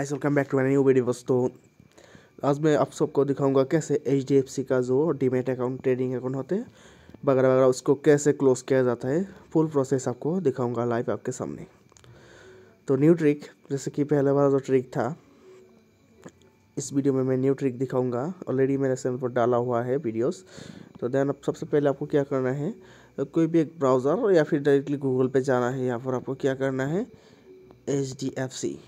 guys welcome back to new video दोस्तों आज मैं आप सबको दिखाऊंगा कैसे एच का जो डीमेट अकाउंट ट्रेडिंग अकाउंट होते हैं वगैरह वगैरह उसको कैसे क्लोज किया जाता है फुल प्रोसेस आपको दिखाऊंगा लाइव आपके सामने तो न्यू ट्रिक जैसे कि पहले वाला जो ट्रिक था इस वीडियो में मैं न्यू ट्रिक दिखाऊँगा ऑलरेडी मेरे चैनल पर डाला हुआ है वीडियोज़ तो देन आप सबसे पहले आपको क्या करना है तो कोई भी एक ब्राउज़र या फिर डायरेक्टली गूगल पर जाना है यहाँ पर आपको क्या करना है एच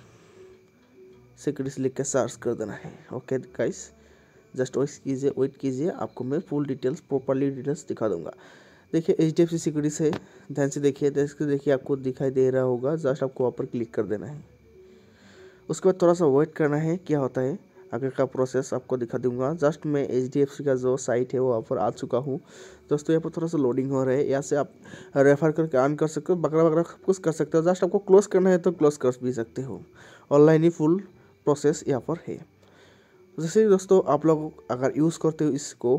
से लिख के सर्च कर देना है ओके गाइस जस्ट वेट कीजिए वेट कीजिए आपको मैं फुल डिटेल्स प्रॉपरली डिटेल्स दिखा दूंगा देखिए H D F C securities से ध्यान से देखिए ध्यान देखिए आपको दिखाई दे रहा होगा जस्ट आपको वहाँ पर क्लिक कर देना है उसके बाद थोड़ा सा वेट करना है क्या होता है आगे का प्रोसेस आपको दिखा दूंगा जस्ट मैं एच डी एफ सी का जो साइट है वो वहाँ पर आ चुका हूँ दोस्तों यहाँ पर थोड़ा सा लोडिंग हो रहा है यहाँ से आप रेफर करके ऑन कर सकते हो बकरा बकरा कुछ कर सकते हो जस्ट आपको क्लोज करना है तो क्लोज कर भी सकते हो ऑनलाइन ही फुल प्रोसेस यहाँ पर है जैसे दोस्तों आप लोग अगर यूज़ करते हो इसको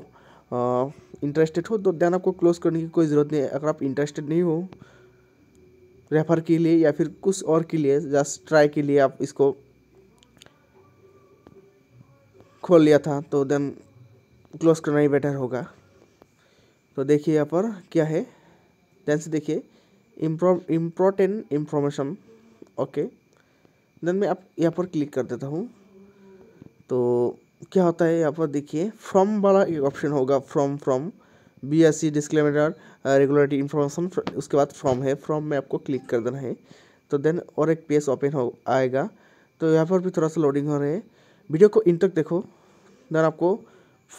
इंटरेस्टेड हो तो ध्यान आपको क्लोज करने की कोई ज़रूरत नहीं अगर आप इंटरेस्टेड नहीं हो रेफर के लिए या फिर कुछ और के लिए जस्ट ट्राई के लिए आप इसको खोल लिया था तो देन क्लोज करना ही बेटर होगा तो देखिए यहाँ पर क्या है देन से देखिए impro important information okay then मैं आप यहाँ पर क्लिक कर देता हूँ तो क्या होता है यहाँ पर देखिए फ्रॉम वाला एक ऑप्शन होगा from from B S C disclaimer regularity information उसके बाद फ्रॉम है फ्रॉम में आपको क्लिक कर देना है तो देन और एक पेज ओपन हो आएगा तो यहाँ पर भी थोड़ा सा लोडिंग हो रहा है वीडियो को इन तक देखो देन आपको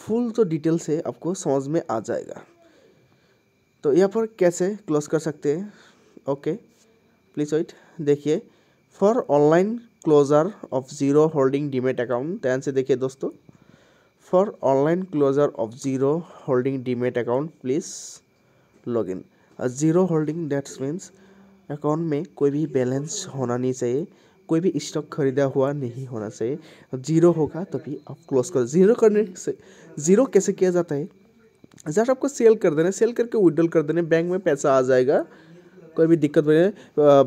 फुल जो तो डिटेल्स है आपको समझ में आ जाएगा तो यहाँ पर कैसे क्लोज कर सकते हैं ओके प्लीज़ वेट देखिए for online closure of zero holding demat account ध्यान से देखिए दोस्तों for online closure of zero holding demat account please log in zero holding dates means account में कोई भी बैलेंस होना नहीं चाहिए कोई भी स्टॉक खरीदा हुआ नहीं होना चाहिए जीरो होगा तभी आप क्लोज करो जीरो करने से जीरो कैसे किया जाता है जैसे आपको सेल कर देना सेल करके विड्रॉल कर देना बैंक में पैसा आ जाएगा कोई भी दिक्कत में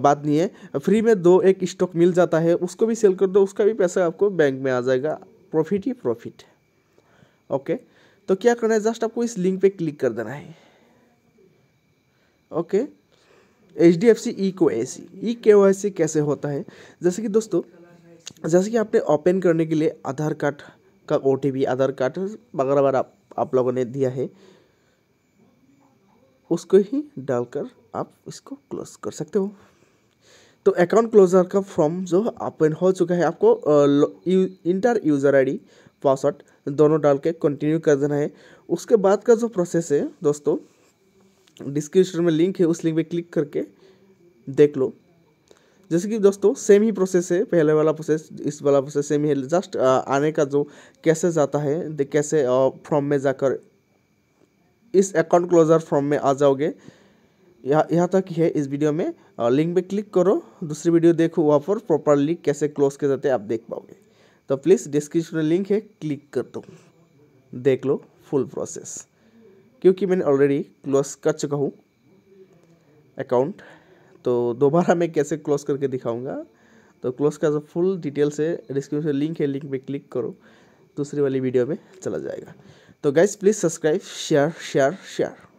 बात नहीं है फ्री में दो एक स्टॉक मिल जाता है उसको भी सेल कर दो उसका भी पैसा आपको बैंक में आ जाएगा प्रॉफिट ही प्रॉफिट ओके तो क्या करना है जस्ट आपको इस लिंक पे क्लिक कर देना है okay H D F C E को आई सी ई के वाई सी कैसे होता है जैसे कि दोस्तों जैसे कि आपने ओपन करने के लिए आधार कार्ड का O T P Aadhaar card वगैरह वगैरह आप लोगों ने दिया है उसको ही डालकर आप इसको क्लोज कर सकते हो तो अकाउंट क्लोजर का फॉर्म जो ओपन हो चुका है आपको इंटर यूज़र आईडी पासवर्ड दोनों डाल के कंटिन्यू कर देना है उसके बाद का जो प्रोसेस है दोस्तों डिस्क्रिप्शन में लिंक है उस लिंक पे क्लिक करके देख लो जैसे कि दोस्तों सेम ही प्रोसेस है पहले वाला प्रोसेस इस वाला प्रोसेस सेम ही है जस्ट आने का जो कैसे जाता है कैसे फॉर्म में जाकर इस अकाउंट क्लोजर फॉर्म में आ जाओगे यहाँ यहाँ तक है इस वीडियो में लिंक पे क्लिक करो दूसरी वीडियो देखो वहाँ पर प्रॉपरली कैसे क्लोज किया जाते हैं आप देख पाओगे तो प्लीज़ डिस्क्रिप्शन में लिंक है क्लिक कर दो देख लो फुल प्रोसेस क्योंकि मैंने ऑलरेडी क्लोज कर चुका हूँ अकाउंट तो दोबारा मैं कैसे क्लोज करके दिखाऊंगा तो क्लोज का जो फुल डिटेल्स है डिस्क्रिप्शन लिंक है लिंक पर क्लिक करो दूसरी वाली वीडियो में चला जाएगा तो guys please subscribe share share share